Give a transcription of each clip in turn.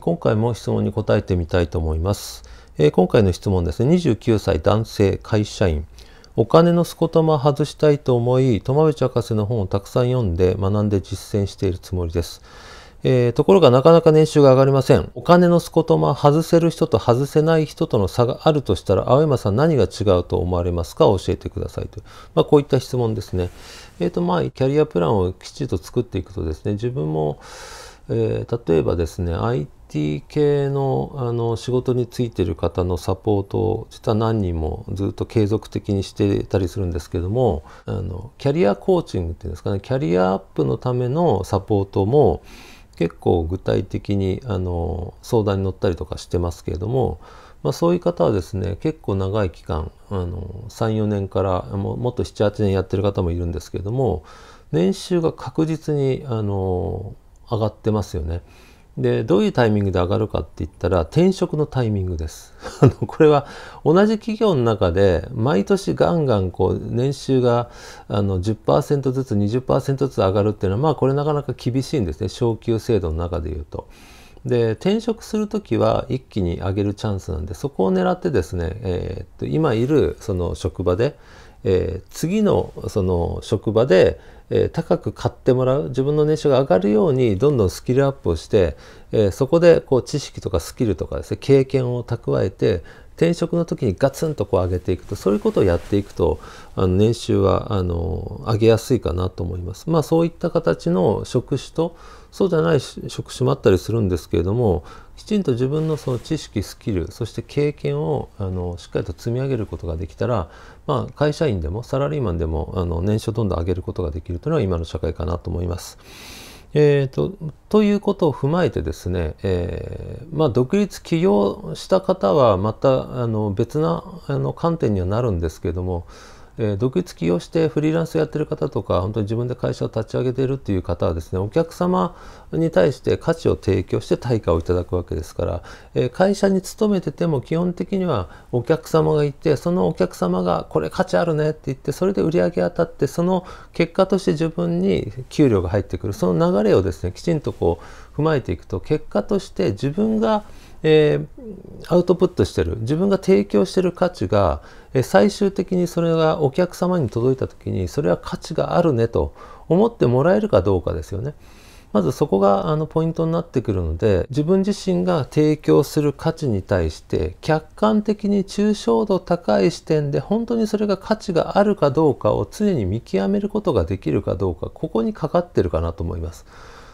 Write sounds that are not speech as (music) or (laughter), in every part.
今回も質問に答えてみたいと思います。えー、今回の質問ですね、29歳男性会社員。お金のすことま外したいと思い、トマベチ博士の本をたくさん読んで学んで実践しているつもりです。えー、ところがなかなか年収が上がりません。お金のすことま外せる人と外せない人との差があるとしたら、青山さん何が違うと思われますか教えてくださいと。まあ、こういった質問ですね。えっ、ー、と、まあ、キャリアプランをきちんと作っていくとですね、自分も、えー、例えばですね IT 系のあの仕事についてる方のサポートを実は何人もずっと継続的にしてたりするんですけどもあのキャリアコーチングっていうんですかねキャリアアップのためのサポートも結構具体的にあの相談に乗ったりとかしてますけれども、まあ、そういう方はですね結構長い期間あの34年からももっと78年やってる方もいるんですけれども年収が確実にあの上がってますよね。でどういうタイミングで上がるかって言ったら転職のタイミングです (laughs) これは同じ企業の中で毎年ガンガンこう年収があの10%ずつ20%ずつ上がるっていうのはまあこれなかなか厳しいんですね昇給制度の中でいうと。で転職する時は一気に上げるチャンスなんでそこを狙ってですね、えー、っと今いるその職場でえー、次のその職場で、えー、高く買ってもらう自分の年収が上がるようにどんどんスキルアップをして、えー、そこでこう知識とかスキルとかですね経験を蓄えて転職の時にガツンとこう上げていくとそういうことをやっていくとあの年収はあの上げやすいかなと思います。まあ、そういった形の職種とそうじゃない職種もあったりするんですけれどもきちんと自分のその知識スキルそして経験をあのしっかりと積み上げることができたら、まあ、会社員でもサラリーマンでもあの年収をどんどん上げることができるというのは今の社会かなと思います。えーと、とということを踏まえてですね、えーまあ、独立起業した方はまたあの別なあの観点にはなるんですけれどもえ独立起業してフリーランスやってる方とか本当に自分で会社を立ち上げているっていう方はですねお客様に対して価値を提供して対価をいただくわけですから、え会社に勤めてても基本的にはお客様がいてそのお客様がこれ価値あるねって言ってそれで売り上げ当たってその結果として自分に給料が入ってくるその流れをですねきちんとこう踏まえていくと結果として自分がえー、アウトプットしてる自分が提供してる価値が、えー、最終的にそれがお客様に届いた時にそれは価値があるねと思ってもらえるかどうかですよね。まずそこがあのポイントになってくるので自分自身が提供する価値に対して客観的に抽象度高い視点で本当にそれが価値があるかどうかを常に見極めることができるかどうかここにかかってるかなと思います。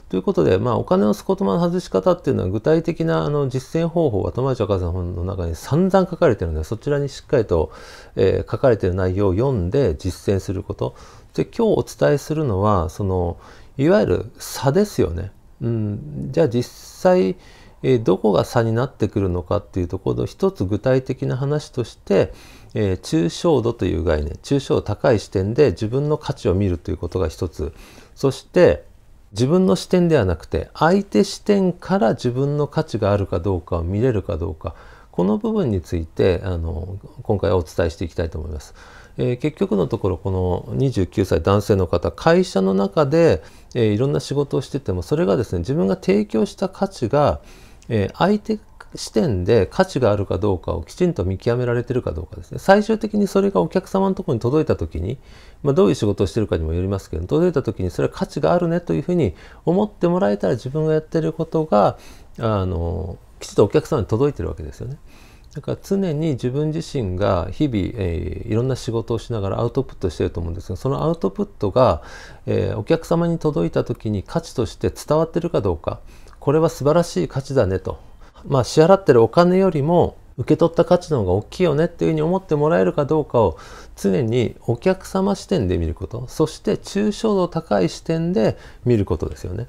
ということで、まあ、お金のスコットマン外し方っていうのは具体的なあの実践方法が友達母さん本の中に散々書かれてるので、そちらにしっかりと、えー、書かれてる内容を読んで実践すること。で、今日お伝えするのは、その、いわゆる差ですよね。うん、じゃあ実際、えー、どこが差になってくるのかっていうところの一つ具体的な話として、えー、抽象度という概念抽象度高い視点で自分の価値を見るということが一つそして、自分の視点ではなくて相手視点から自分の価値があるかどうかを見れるかどうかこの部分についてあの今回はお伝えしていきたいと思います。えー、結局のところこの29歳男性の方会社の中で、えー、いろんな仕事をしててもそれがですね自分が提供した価値が、えー、相手視点で価値があるかどうかをきちんと見極められてるかどうかですね。最終的にそれがお客様のところに届いた時に、まあ、どういう仕事をしてるかにもよりますけど、届いた時にそれは価値があるねというふうに思ってもらえたら自分がやってることが、あの、きちんとお客様に届いてるわけですよね。だから常に自分自身が日々、えー、いろんな仕事をしながらアウトプットしてると思うんですがそのアウトプットが、えー、お客様に届いた時に価値として伝わってるかどうかこれは素晴らしい価値だねとまあ、支払ってるお金よりも受け取った価値の方が大きいよねっていうふうに思ってもらえるかどうかを常にお客様視点で見ることそして抽象度高い視点で見ることですよね。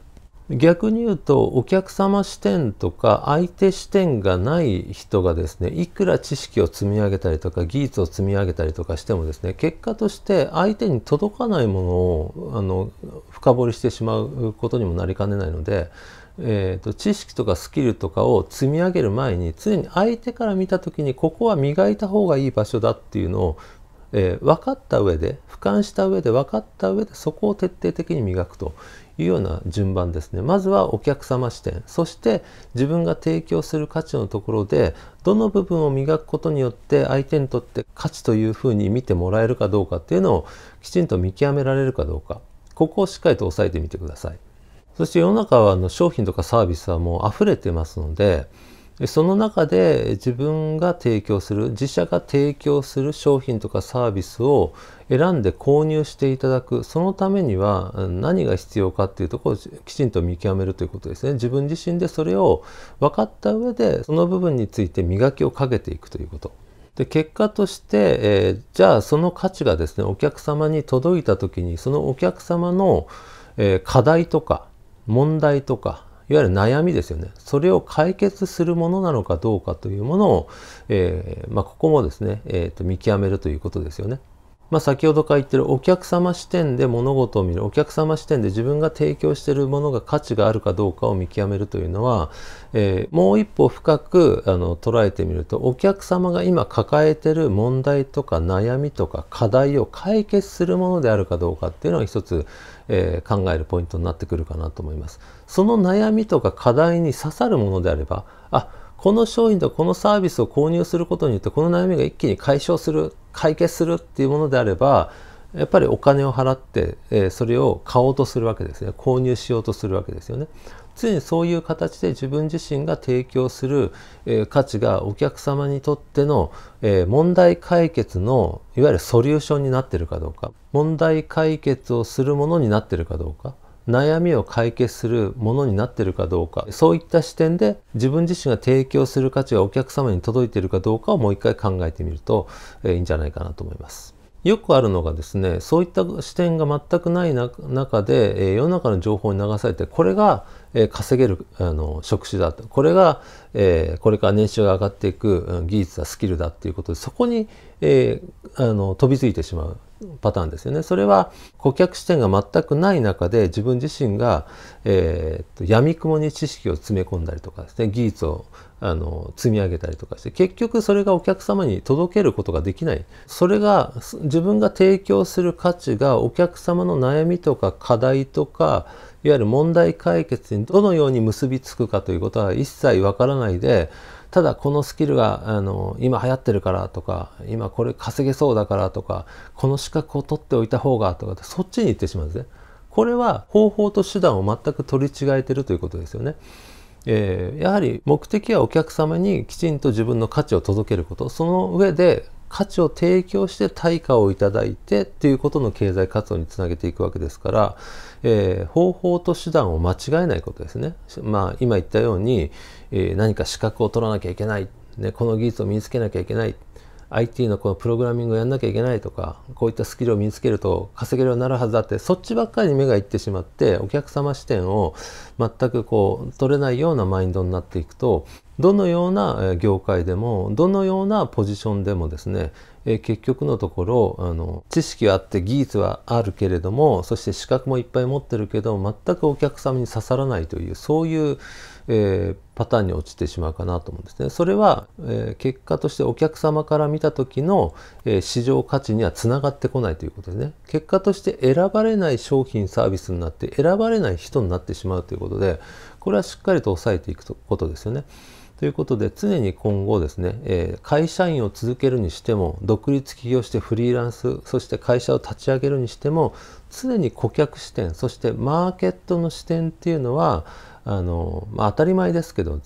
逆に言うとお客様視点とか相手視点がない人がですねいくら知識を積み上げたりとか技術を積み上げたりとかしてもですね結果として相手に届かないものをあの深掘りしてしまうことにもなりかねないのでえーと、知識とかスキルとかを積み上げる前に常に相手から見た時にここは磨いた方がいい場所だっていうのを、えー、分かった上で俯瞰した上で分かった上でそこを徹底的に磨くというような順番ですねまずはお客様視点そして自分が提供する価値のところでどの部分を磨くことによって相手にとって価値というふうに見てもらえるかどうかっていうのをきちんと見極められるかどうかここをしっかりと押さえてみてください。そして世の中はあの商品とかサービスはもう溢れてますのでその中で自分が提供する自社が提供する商品とかサービスを選んで購入していただくそのためには何が必要かっていうところをきちんと見極めるということですね自分自身でそれを分かった上でその部分について磨きをかけていくということで結果として、えー、じゃあその価値がですねお客様に届いた時にそのお客様の、えー、課題とか問題とかいわゆる悩みですよねそれを解決するものなのかどうかというものを、えー、まあ、ここもですね、えーと、と見極めるということですよね。まあ、先ほどから言ってるお客様視点で物事を見るお客様視点で自分が提供しているものが価値があるかどうかを見極めるというのは、えー、もう一歩深くあの捉えてみるとお客様が今抱えてる問題とか悩みとか課題を解決するものであるかどうかっていうのが一つ、えー、考えるポイントになってくるかなと思います。その悩みとか課題に刺さるものであればあこの商品とこのサービスを購入することによってこの悩みが一気に解消する解決するっていうものであればやっぱりお金を払って、えー、それを買おうとするわけですね購入しようとするわけですよね常にそういう形で自分自身が提供する、えー、価値がお客様にとっての、えー、問題解決のいわゆるソリューションになってるかどうか問題解決をするものになってるかどうか悩みを解決するものになってるかどうかそういった視点で自分自身が提供する価値がお客様に届いているかどうかをもう一回考えてみると、えー、いいんじゃないかなと思います。よくあるのがですねそういった視点が全くない中で、え世の中の情報に流されてこれが、え稼げるあの職種だとこれが、えー、これから年収が上がっていく、技術だスキルだっていうことでそこに、えあの飛びついてしまうパターンですよね。それは顧客視点が全くない中で自分自身が、えー、と闇雲に知識を詰め込んだりとかですね技術をあの積み上げたりとかして結局それがお客様に届けることができないそれが自分が提供する価値がお客様の悩みとか課題とかいわゆる問題解決にどのように結びつくかということは一切わからないでただこのスキルがあの今流行ってるからとか今これ稼げそうだからとかこの資格を取っておいた方がとかってそっちに行ってしまうんですね。これは方法と手段を全く取り違えてるということですよね。えー、やはり目的はお客様にきちんと自分の価値を届けることその上で価値を提供して対価をいただいてっていうことの経済活動につなげていくわけですから、えー、方法と手段を間違えないことですね。まあ、今言ったように、えー、何か資格を取らなきゃいけない、ね、この技術を身につけなきゃいけない IT のこのプログラミングをやんなきゃいけないとかこういったスキルを身につけると稼げるようになるはずだってそっちばっかりに目がいってしまってお客様視点を全くこう取れないようなマインドになっていくとどのような業界でもどのようなポジションでもですねえー、結局のところあの知識はあって技術はあるけれどもそして資格もいっぱい持ってるけど全くお客様に刺さらないというそういう、えー、パターンに落ちてしまうかなと思うんですね。それは、えー、結果としてお客様から見た時の、え市場価値にはつながってこないということですね。結果として選ばれない商品サービスになって選ばれない人になってしまうということでこれはしっかりと抑えていくことですよね。ということで常に今後ですね、えー、会社員を続けるにしても独立起業してフリーランスそして会社を立ち上げるにしても常に顧客視点そしてマーケットの視点っていうのはあの、まあ、当たり前ですけど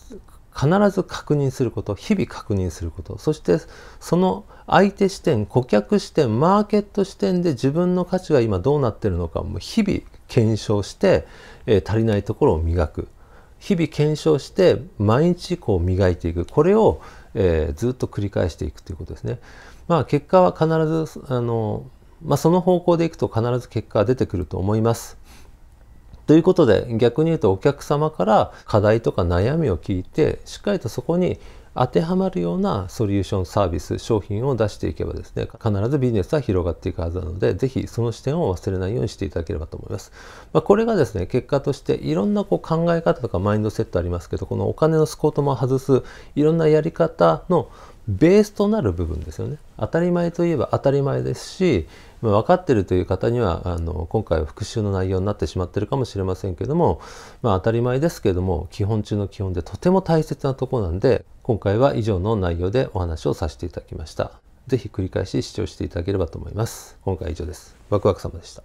必ず確認すること日々確認することそしてその相手視点顧客視点マーケット視点で自分の価値が今どうなってるのかも日々検証して、えー、足りないところを磨く日々検証して毎日こう磨いていくこれを、えー、ずっと繰り返していくということですね。まあ、結果は必ずあの、まあ、その方向でいくと必ず結果が出てくると思います。ということで逆に言うとお客様から課題とか悩みを聞いてしっかりとそこに当てはまるようなソリューションサービス商品を出していけばですね必ずビジネスは広がっていくはずなので是非その視点を忘れないようにしていただければと思います、まあ、これがですね結果としていろんなこう考え方とかマインドセットありますけどこのお金のスコートも外すいろんなやり方のベースとなる部分ですよね当たり前といえば当たり前ですし分かってるという方にはあの今回は復習の内容になってしまってるかもしれませんけども、まあ、当たり前ですけども基本中の基本でとても大切なとこなんで今回は以上の内容でお話をさせていただきました。ぜひ繰り返し視聴していただければと思います。今回は以上です。ワクワク様でした。